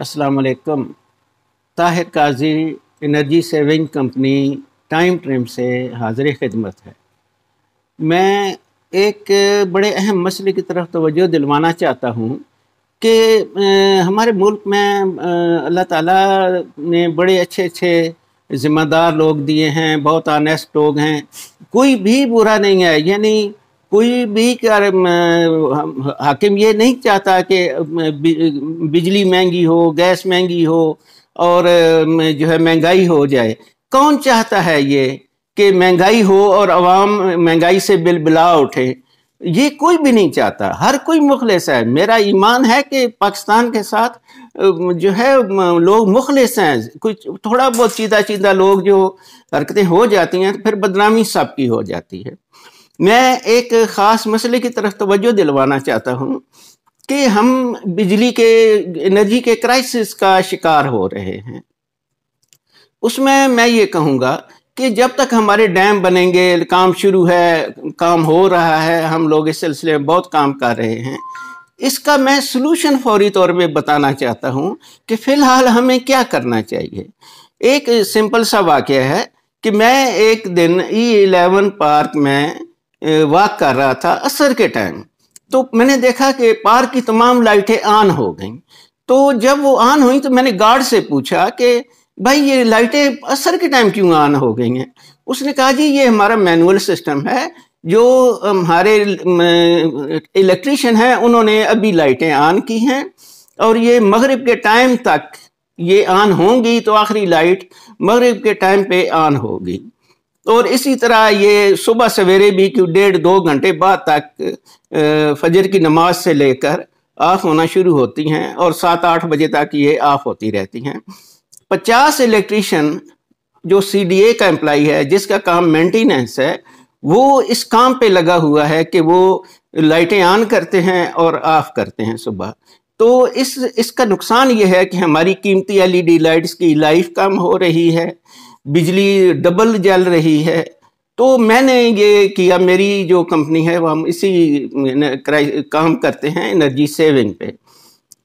असलकम Tahir Qazi energy saving company time ट्रेम से हाजिर खिदमत है मैं एक बड़े अहम मसले की तरफ तोज्जो दिलवाना चाहता हूँ कि हमारे मुल्क में अल्लाह ताला ने बड़े अच्छे अच्छे ज़िम्मेदार लोग दिए हैं बहुत आनेस्ट लोग हैं कोई भी बुरा नहीं है यानी कोई भी कार्य हाकिम ये नहीं चाहता कि बिजली महंगी हो गैस महंगी हो और जो है महंगाई हो जाए कौन चाहता है ये कि महंगाई हो और आवाम महंगाई से बिल बिला उठे ये कोई भी नहीं चाहता हर कोई मुखलिस है मेरा ईमान है कि पाकिस्तान के साथ जो है लोग मुखलिस हैं कुछ थोड़ा बहुत चीदा चीदा लोग जो हरकतें हो जाती हैं तो फिर बदनामी सबकी हो जाती है मैं एक ख़ास मसले की तरफ तोज्जो दिलवाना चाहता हूँ कि हम बिजली के एनर्जी के क्राइसिस का शिकार हो रहे हैं उसमें मैं ये कहूँगा कि जब तक हमारे डैम बनेंगे काम शुरू है काम हो रहा है हम लोग इस सिलसिले में बहुत काम कर रहे हैं इसका मैं सलूशन फौरी तौर पे बताना चाहता हूँ कि फ़िलहाल हमें क्या करना चाहिए एक सिंपल सा वाक्य है कि मैं एक दिन ई एलेवन पार्क में वॉक कर रहा था असर के टाइम तो मैंने देखा कि पार्क की तमाम लाइटें ऑन हो गई तो जब वो ऑन हुई तो मैंने गार्ड से पूछा कि भाई ये लाइटें असर के टाइम क्यों ऑन हो गई हैं उसने कहा जी ये हमारा मैनुअल सिस्टम है जो हमारे इलेक्ट्रिशियन हैं उन्होंने अभी लाइटें ऑन की हैं और ये मगरिब के टाइम तक ये ऑन होंगी तो आखिरी लाइट मगरिब के टाइम पे ऑन होगी और इसी तरह ये सुबह सवेरे भी कि डेढ़ दो घंटे बाद तक फजर की नमाज से लेकर आफ होना शुरू होती हैं और सात आठ बजे तक ये आफ होती रहती हैं पचास इलेक्ट्रीशन जो सी डी ए का एम्प्लाई है जिसका काम मेंटेनेंस है वो इस काम पे लगा हुआ है कि वो लाइटें ऑन करते हैं और ऑफ करते हैं सुबह तो इस इसका नुकसान ये है कि हमारी कीमती एलईडी लाइट्स की लाइफ कम हो रही है बिजली डबल जल रही है तो मैंने ये किया मेरी जो कंपनी है वो हम इसी काम करते हैं एनर्जी सेविंग पे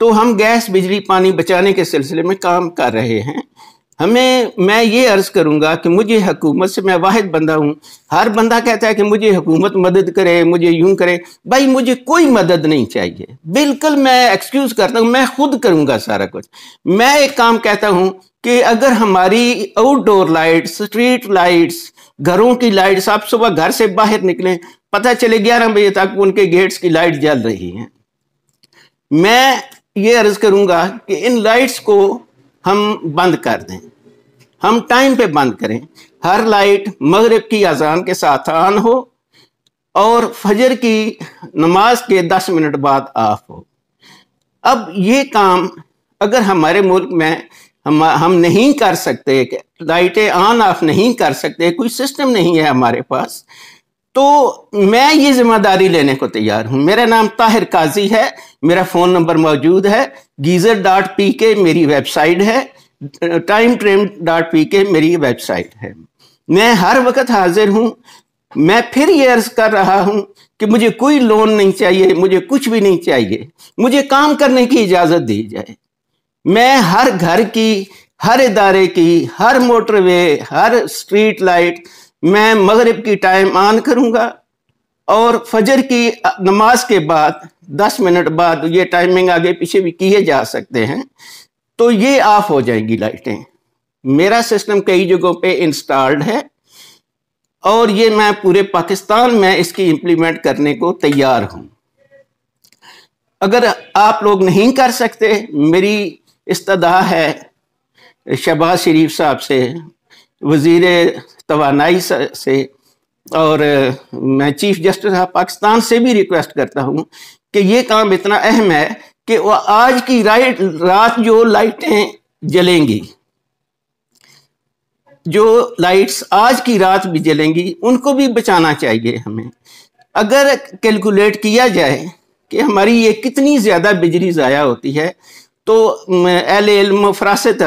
तो हम गैस बिजली पानी बचाने के सिलसिले में काम कर रहे हैं हमें मैं ये अर्ज़ करूँगा कि मुझे हकूमत से मैं वाहिद बंदा हूँ हर बंदा कहता है कि मुझे हुकूमत मदद करे मुझे यूं करे भाई मुझे कोई मदद नहीं चाहिए बिल्कुल मैं एक्सक्यूज़ करता हूँ मैं खुद करूँगा सारा कुछ मैं एक काम कहता हूँ कि अगर हमारी आउटडोर लाइट्स स्ट्रीट लाइट्स घरों की लाइट्स आप सुबह घर से बाहर निकलें पता चले ग्यारह बजे तक उनके गेट्स की लाइट जल रही है मैं ये अर्ज करूंगा कि इन लाइट्स को हम बंद कर दें हम टाइम पे बंद करें हर लाइट मगरब की अजान के साथ ऑन हो और फजर की नमाज के दस मिनट बाद ऑफ हो अब ये काम अगर हमारे मुल्क में हम हम नहीं कर सकते लाइटें ऑन ऑफ नहीं कर सकते कोई सिस्टम नहीं है हमारे पास तो मैं ये जिम्मेदारी लेने को तैयार हूँ मेरा नाम ताहिर काजी है मेरा फ़ोन नंबर मौजूद है गीज़र डॉट पी के मेरी वेबसाइट है टाइम ट्रेन डॉट पी के मेरी वेबसाइट है मैं हर वक्त हाजिर हूँ मैं फिर ये अर्ज कर रहा हूँ कि मुझे कोई लोन नहीं चाहिए मुझे कुछ भी नहीं चाहिए मुझे काम करने की इजाज़त दी जाए मैं हर घर की हर इदारे की हर मोटरवे हर स्ट्रीट लाइट मैं मगरिब की टाइम ऑन करूँगा और फजर की नमाज के बाद दस मिनट बाद ये टाइमिंग आगे पीछे भी किए जा सकते हैं तो ये ऑफ हो जाएंगी लाइटें मेरा सिस्टम कई जगहों पे इंस्टॉल्ड है और ये मैं पूरे पाकिस्तान में इसकी इम्प्लीमेंट करने को तैयार हूँ अगर आप लोग नहीं कर सकते मेरी इस्तः है शहबाज शरीफ साहब से वज़ीर तोानाई से और मैं चीफ जस्टिस ऑफ पाकिस्तान से भी रिक्वेस्ट करता हूँ कि ये काम इतना अहम है कि वह आज की राइट रात जो लाइटें जलेंगी जो लाइट्स आज की रात भी जलेंगी उनको भी बचाना चाहिए हमें अगर कैलकुलेट किया जाए कि हमारी ये कितनी ज़्यादा बिजली ज़ाया होती है तो एल इल्म फरासत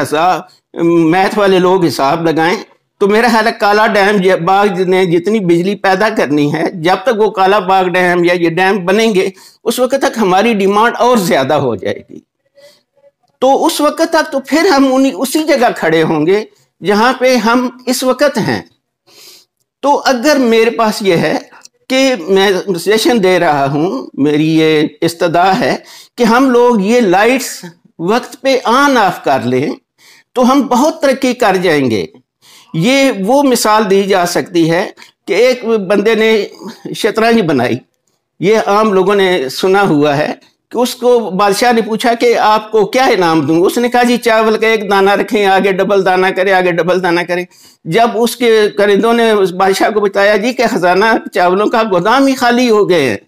मैथ वाले लोग हिसाब लगाएं तो मेरा ख्याल है काला डैम बाग ने जितनी बिजली पैदा करनी है जब तक वो काला बाग डैम या ये डैम बनेंगे उस वक्त तक हमारी डिमांड और ज़्यादा हो जाएगी तो उस वक्त तक तो फिर हम उन्हीं उसी जगह खड़े होंगे जहाँ पे हम इस वक्त हैं तो अगर मेरे पास ये है कि मैं सजेशन दे रहा हूँ मेरी ये इस्तदा है कि हम लोग ये लाइट्स वक्त पे ऑन ऑफ कर लें तो हम बहुत तरक्की कर जाएंगे ये वो मिसाल दी जा सकती है कि एक बंदे ने शतरंज बनाई ये आम लोगों ने सुना हुआ है कि उसको बादशाह ने पूछा कि आपको क्या इनाम दूँ उसने कहा जी चावल का एक दाना रखें आगे डबल दाना करें आगे डबल दाना करें जब उसके करिंदों ने उस बादशाह को बताया जी कि ख़जाना चावलों का गोदाम ही खाली हो गए हैं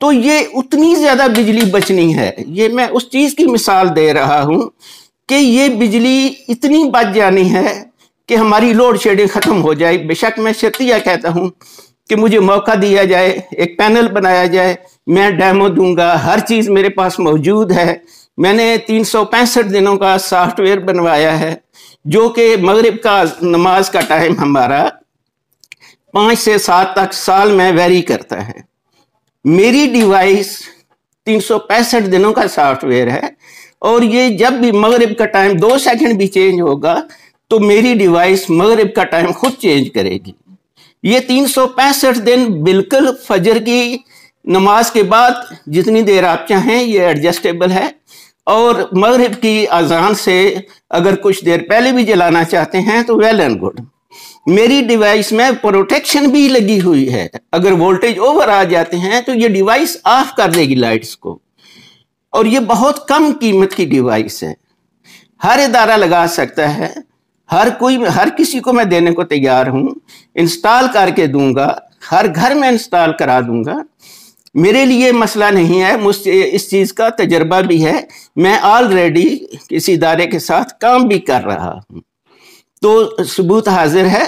तो ये उतनी ज़्यादा बिजली बचनी है ये मैं उस चीज़ की मिसाल दे रहा हूँ कि ये बिजली इतनी बच जानी है कि हमारी लोड शेडिंग ख़त्म हो जाए बेशक मैं शतिया कहता हूँ कि मुझे मौका दिया जाए एक पैनल बनाया जाए मैं डैमो दूंगा हर चीज़ मेरे पास मौजूद है मैंने तीन दिनों का सॉफ्टवेयर बनवाया है जो कि मगरब का नमाज का टाइम हमारा पाँच से सात तक साल में वेरी करता है मेरी डिवाइस तीन दिनों का सॉफ्टवेयर है और ये जब भी मगरब का टाइम दो सेकंड भी चेंज होगा तो मेरी डिवाइस मगरब का टाइम खुद चेंज करेगी ये तीन दिन बिल्कुल फजर की नमाज के बाद जितनी देर आप चाहें ये एडजस्टेबल है और मगरब की अजान से अगर कुछ देर पहले भी जलाना चाहते हैं तो वेल एंड गुड मेरी डिवाइस में प्रोटेक्शन भी लगी हुई है अगर वोल्टेज ओवर आ जाते हैं तो ये डिवाइस ऑफ कर देगी लाइट्स को और ये बहुत कम कीमत की डिवाइस है हर इदारा लगा सकता है हर कोई हर किसी को मैं देने को तैयार हूँ इंस्टॉल करके दूंगा हर घर में इंस्टॉल करा दूंगा मेरे लिए मसला नहीं है मुझसे इस चीज़ का तजर्बा भी है मैं ऑलरेडी किसी इदारे के साथ काम भी कर रहा हूँ तो सबूत हाजिर है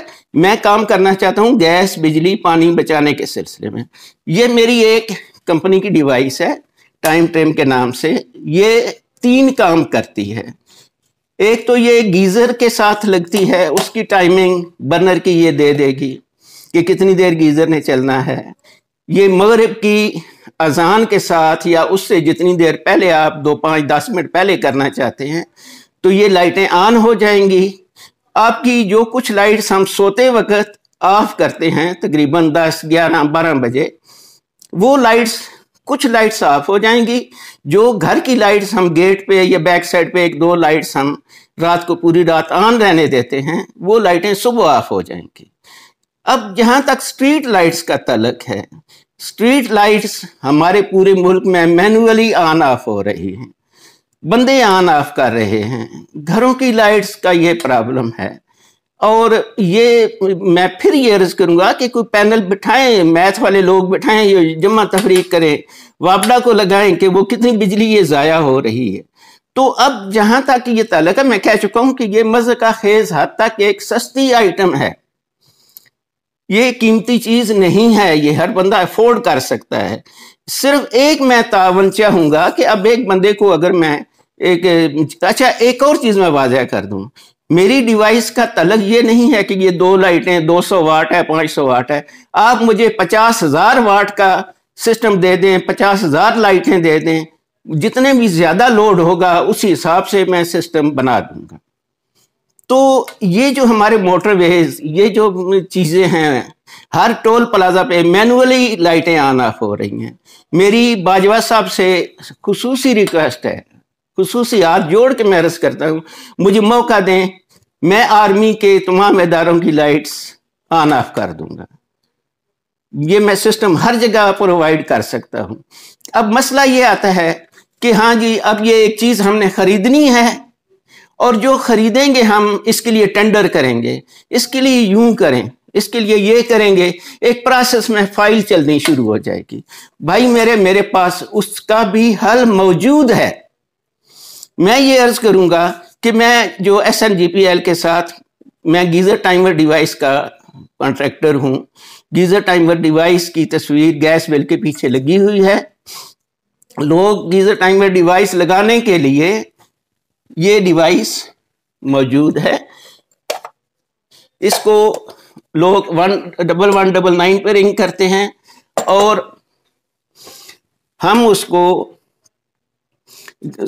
मैं काम करना चाहता हूँ गैस बिजली पानी बचाने के सिलसिले में ये मेरी एक कंपनी की डिवाइस है टाइम ट्रेम के नाम से ये तीन काम करती है एक तो ये गीज़र के साथ लगती है उसकी टाइमिंग बर्नर की ये दे देगी कि कितनी देर गीज़र ने चलना है ये मगरब की अजान के साथ या उससे जितनी देर पहले आप दो पाँच दस मिनट पहले करना चाहते हैं तो ये लाइटें ऑन हो जाएंगी आपकी जो कुछ लाइट्स हम सोते वक्त ऑफ करते हैं तकरीबन 10, 11, 12 बजे वो लाइट्स कुछ लाइट्स ऑफ हो जाएंगी जो घर की लाइट्स हम गेट पे या बैक साइड पे एक दो लाइट्स हम रात को पूरी रात ऑन रहने देते हैं वो लाइटें सुबह ऑफ हो जाएंगी अब जहाँ तक स्ट्रीट लाइट्स का तलक है स्ट्रीट लाइट्स हमारे पूरे मुल्क में मैनुअली ऑन ऑफ हो रही हैं बंदे ऑन ऑफ कर रहे हैं घरों की लाइट्स का ये प्रॉब्लम है और ये मैं फिर ये अर्ज करूँगा कि कोई पैनल बिठाएं मैथ वाले लोग बिठाएं ये जमा तफरीक करें वापडा को लगाएं कि वो कितनी बिजली ये ज़ाया हो रही है तो अब जहाँ तक ये तलक है मैं कह चुका हूँ कि ये मज़ का खेज हद तक एक सस्ती आइटम है ये कीमती चीज़ नहीं है ये हर बंदा अफोर्ड कर सकता है सिर्फ एक मैं तावन चाहूंगा कि अब एक बंदे को अगर मैं एक अच्छा एक और चीज़ मैं वाजह कर दूं मेरी डिवाइस का तलग ये नहीं है कि ये दो लाइटें 200 वाट है 500 वाट है आप मुझे पचास हज़ार वाट का सिस्टम दे दें पचास हज़ार लाइटें दे दें जितने भी ज़्यादा लोड होगा उसी हिसाब से मैं सिस्टम बना दूंगा तो ये जो हमारे मोटरवेज ये जो चीज़ें हैं हर टोल प्लाजा पे मैनुअली लाइटें आना हो रही हैं मेरी बाजवा साहब से खसूसी रिक्वेस्ट है खसूसियात जोड़ के मैं करता हूँ मुझे मौका दें मैं आर्मी के तमाम इदारों की लाइट्स ऑन ऑफ कर दूंगा ये मैं सिस्टम हर जगह प्रोवाइड कर सकता हूँ अब मसला ये आता है कि हाँ जी अब ये एक चीज़ हमने ख़रीदनी है और जो ख़रीदेंगे हम इसके लिए टेंडर करेंगे इसके लिए यूं करें इसके लिए ये करेंगे एक प्रोसेस में फाइल चलनी शुरू हो जाएगी भाई मेरे मेरे पास उसका भी हल मौजूद है मैं ये अर्ज करूंगा कि मैं जो एस के साथ मैं गीज़र टाइमर डिवाइस का कॉन्ट्रैक्टर हूं गीज़र टाइमर डिवाइस की तस्वीर गैस बिल के पीछे लगी हुई है लोग गीज़र टाइमर डिवाइस लगाने के लिए ये डिवाइस मौजूद है इसको लोग one double one double nine पर रिंग करते हैं और हम उसको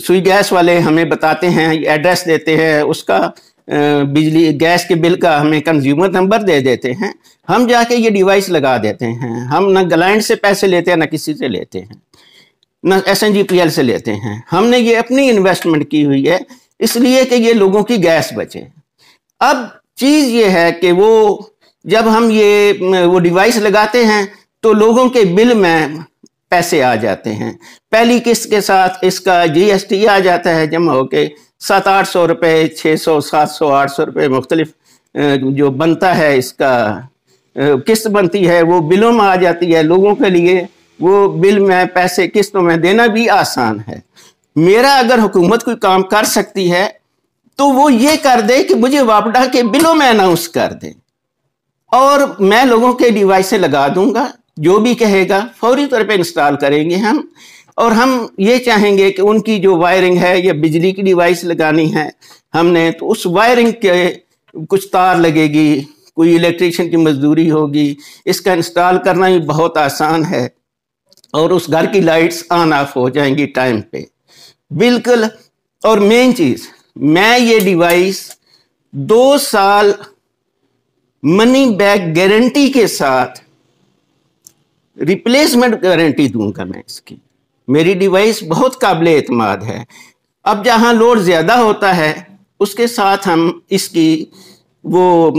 सुई गैस वाले हमें बताते हैं एड्रेस देते हैं उसका बिजली गैस के बिल का हमें कंज्यूमर नंबर दे देते हैं हम जाके ये डिवाइस लगा देते हैं हम ना ग्लाइंट से पैसे लेते हैं ना किसी से लेते हैं ना एस से लेते हैं हमने ये अपनी इन्वेस्टमेंट की हुई है इसलिए कि ये लोगों की गैस बचे अब चीज़ ये है कि वो जब हम ये वो डिवाइस लगाते हैं तो लोगों के बिल में पैसे आ जाते हैं पहली किस्त के साथ इसका जीएसटी आ जाता है जमा होके सात आठ सौ रुपये छः सौ सात सौ आठ सौ रुपये मुख्तलिफ जो बनता है इसका किस्त बनती है वो बिलों में आ जाती है लोगों के लिए वो बिल में पैसे किस्तों में देना भी आसान है मेरा अगर हुकूमत कोई काम कर सकती है तो वो ये कर दे कि मुझे वापडा के बिलों में अनाउंस कर दे और मैं लोगों के डिवाइसें लगा दूंगा जो भी कहेगा फौरी तौर पे इंस्टॉल करेंगे हम और हम ये चाहेंगे कि उनकी जो वायरिंग है या बिजली की डिवाइस लगानी है हमने तो उस वायरिंग के कुछ तार लगेगी कोई इलेक्ट्रिशियन की मजदूरी होगी इसका इंस्टॉल करना भी बहुत आसान है और उस घर की लाइट्स ऑन ऑफ हो जाएंगी टाइम पे बिल्कुल और मेन चीज़ मैं ये डिवाइस दो साल मनी बैक गारंटी के साथ रिप्लेसमेंट गारंटी दूंगा मैं इसकी मेरी डिवाइस बहुत काबिल एतमाद है अब जहाँ लोड ज़्यादा होता है उसके साथ हम इसकी वो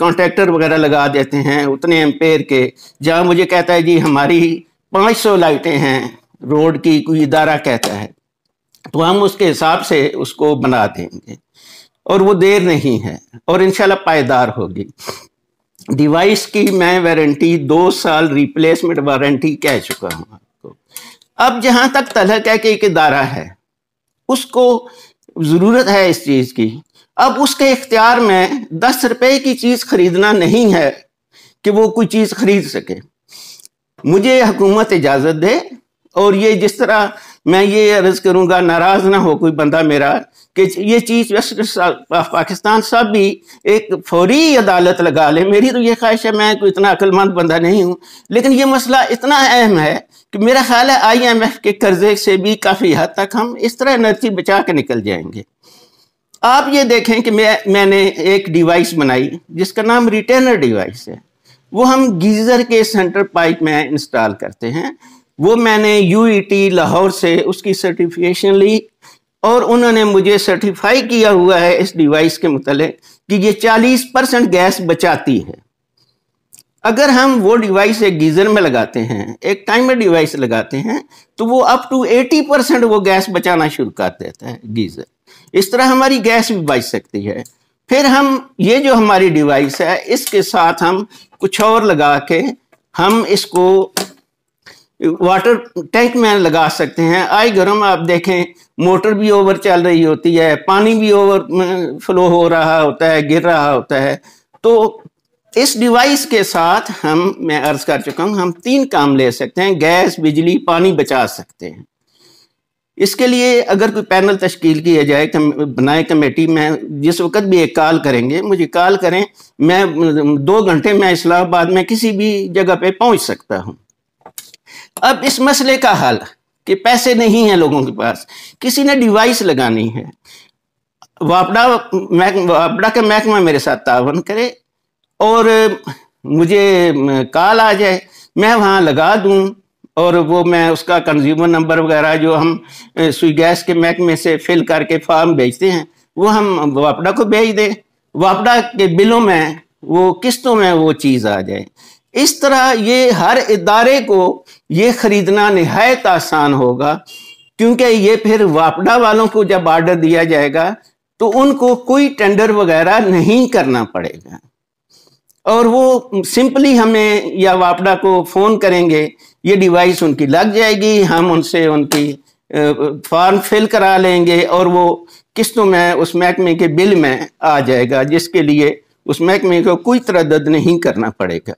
कॉन्ट्रैक्टर वगैरह लगा देते हैं उतने एम्पेयर के जहाँ मुझे कहता है जी हमारी 500 लाइटें हैं रोड की कोई इदारा कहता है तो हम उसके हिसाब से उसको बना देंगे और वो देर नहीं है और इन पायदार होगी डिवाइस की मैं वारंटी दो साल रिप्लेसमेंट वारंटी कह चुका हूँ आपको अब जहाँ तक कह के एक इदारा है उसको ज़रूरत है इस चीज़ की अब उसके इख्तियार में दस रुपए की चीज़ ख़रीदना नहीं है कि वो कोई चीज़ ख़रीद सके मुझे हुकूमत इजाज़त दे और ये जिस तरह मैं ये अर्ज करूँगा नाराज ना हो कोई बंदा मेरा कि ये चीज़ पाकिस्तान साहब भी एक फौरी अदालत लगा ले मेरी तो ये ख्वाहिश है मैं कोई इतना अक्लमंद बंदा नहीं हूँ लेकिन ये मसला इतना अहम है कि मेरा ख्याल है आई एम एफ के कर्जे से भी काफ़ी हद तक हम इस तरह एनर्जी बचा के निकल जाएंगे आप ये देखें कि मैं मैंने एक डिवाइस बनाई जिसका नाम रिटेनर डिवाइस है वो हम गीज़र के सेंटर पाइप में इंस्टॉल करते हैं वो मैंने यू e लाहौर से उसकी सर्टिफिकेशन ली और उन्होंने मुझे सर्टिफाई किया हुआ है इस डिवाइस के मुतल कि ये 40 परसेंट गैस बचाती है अगर हम वो डिवाइस एक गीज़र में लगाते हैं एक टाइमर डिवाइस लगाते हैं तो वो अप टू 80 परसेंट वो गैस बचाना शुरू कर देता है गीज़र इस तरह हमारी गैस भी बच सकती है फिर हम ये जो हमारी डिवाइस है इसके साथ हम कुछ और लगा के हम इसको वाटर टैंक में लगा सकते हैं आई गर्म आप देखें मोटर भी ओवर चल रही होती है पानी भी ओवर फ्लो हो रहा होता है गिर रहा होता है तो इस डिवाइस के साथ हम मैं अर्ज कर चुका हूँ हम तीन काम ले सकते हैं गैस बिजली पानी बचा सकते हैं इसके लिए अगर कोई पैनल तश्कील किया जाए कम, तो बनाए कमेटी में जिस वक्त भी एक कॉल करेंगे मुझे कॉल करें मैं दो घंटे में इस्लामाबाद में किसी भी जगह पे पहुंच सकता हूं अब इस मसले का हल कि पैसे नहीं है लोगों के पास किसी ने डिवाइस लगानी है वापड़ा वापड़ा के महकमा मेरे साथ तावन करे और मुझे कॉल आ जाए मैं वहाँ लगा दूँ और वो मैं उसका कंज्यूमर नंबर वगैरह जो हम सुई गैस के महकमे से फिल करके फॉर्म भेजते हैं वो हम वापड़ा को भेज दें वापड़ा के बिलों में वो किस्तों में वो चीज़ आ जाए इस तरह ये हर इदारे को ये ख़रीदना नहायत आसान होगा क्योंकि ये फिर वापडा वालों को जब आर्डर दिया जाएगा तो उनको कोई टेंडर वगैरह नहीं करना पड़ेगा और वो सिंपली हमें या वापडा को फ़ोन करेंगे ये डिवाइस उनकी लग जाएगी हम उनसे उनकी फॉर्म फिल करा लेंगे और वो किस्तों में उस महकमे के बिल में आ जाएगा जिसके लिए उस महकमे को कोई तरद नहीं करना पड़ेगा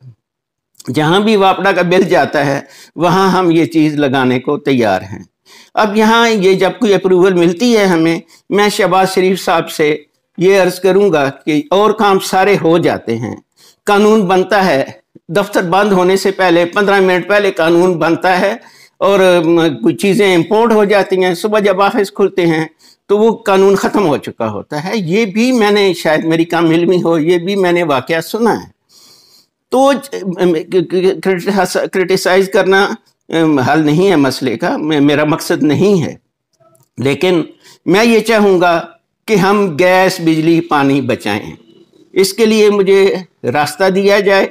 जहाँ भी वापड़ा का बिल जाता है वहाँ हम ये चीज़ लगाने को तैयार हैं अब यहाँ ये जब कोई अप्रूवल मिलती है हमें मैं शहबाज शरीफ साहब से ये अर्ज़ करूँगा कि और काम सारे हो जाते हैं कानून बनता है दफ्तर बंद होने से पहले पंद्रह मिनट पहले कानून बनता है और कुछ चीज़ें इम्पोर्ट हो जाती हैं सुबह जब ऑफिस खुलते हैं तो वो कानून ख़त्म हो चुका होता है ये भी मैंने शायद मेरी काम इलमी हो ये भी मैंने वाक़ सुना है तो क्रिटिसाइज करना हल नहीं है मसले का मेरा मकसद नहीं है लेकिन मैं ये चाहूँगा कि हम गैस बिजली पानी बचाएं इसके लिए मुझे रास्ता दिया जाए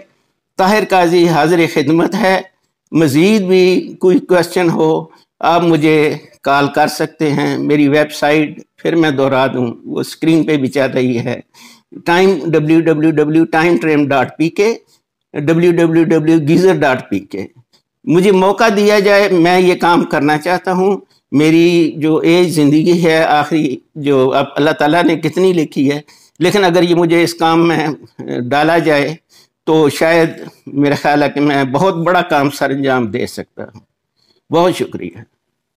ताहिर काजी हाजिर खिदमत है मज़ीद भी कोई क्वेश्चन हो आप मुझे कॉल कर सकते हैं मेरी वेबसाइट फिर मैं दोहरा दूँ वो स्क्रीन पे भी चल रही है time W W W time ट्रेम dot P K W W W geyser dot P K मुझे मौका दिया जाए मैं ये काम करना चाहता हूँ मेरी जो एज ज़िंदगी है आखिरी जो अब अल्लाह ताला ने कितनी लिखी है लेकिन अगर ये मुझे इस काम में डाला जाए तो शायद मेरा ख्याल है कि मैं बहुत बड़ा काम सर अंजाम दे सकता हूँ बहुत शुक्रिया